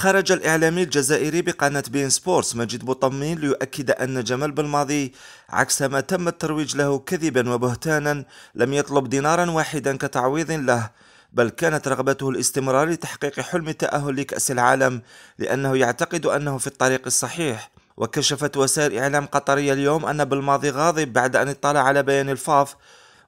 خرج الإعلامي الجزائري بقناة بين سبورتس مجد بوطمين ليؤكد أن جمال بالماضي عكس ما تم الترويج له كذبا وبهتانا لم يطلب دينارا واحدا كتعويض له بل كانت رغبته الاستمرار لتحقيق حلم التأهل لكأس العالم لأنه يعتقد أنه في الطريق الصحيح وكشفت وسائل إعلام قطرية اليوم أن بالماضي غاضب بعد أن اطلع على بيان الفاف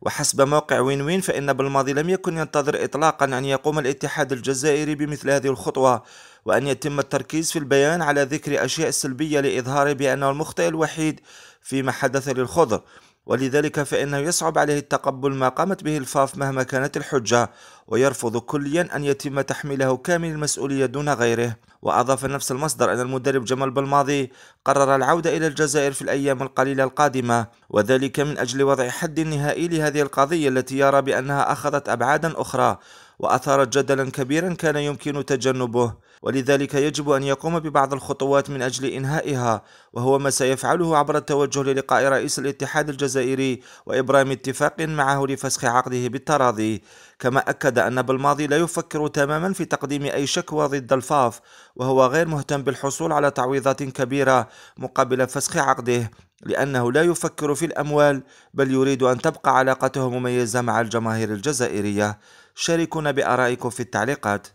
وحسب موقع وين وين فإن بالماضي لم يكن ينتظر إطلاقا أن يقوم الاتحاد الجزائري بمثل هذه الخطوة وأن يتم التركيز في البيان على ذكر أشياء سلبية لإظهاره بأنه المخطئ الوحيد فيما حدث للخضر ولذلك فإنه يصعب عليه التقبل ما قامت به الفاف مهما كانت الحجة ويرفض كليا أن يتم تحميله كامل المسؤولية دون غيره وأضاف نفس المصدر أن المدرب جمال بلماضي قرر العودة إلى الجزائر في الأيام القليلة القادمة وذلك من أجل وضع حد نهائي لهذه القضية التي يرى بأنها أخذت أبعادا أخرى وأثارت جدلا كبيرا كان يمكن تجنبه ولذلك يجب أن يقوم ببعض الخطوات من أجل إنهائها وهو ما سيفعله عبر التوجه للقاء رئيس الاتحاد الجزائري وإبرام اتفاق معه لفسخ عقده بالتراضي كما أكد أن بالماضي لا يفكر تماما في تقديم أي شكوى ضد الفاف وهو غير مهتم بالحصول على تعويضات كبيرة مقابل فسخ عقده لأنه لا يفكر في الأموال بل يريد أن تبقى علاقته مميزة مع الجماهير الجزائرية شاركونا بآرائكم في التعليقات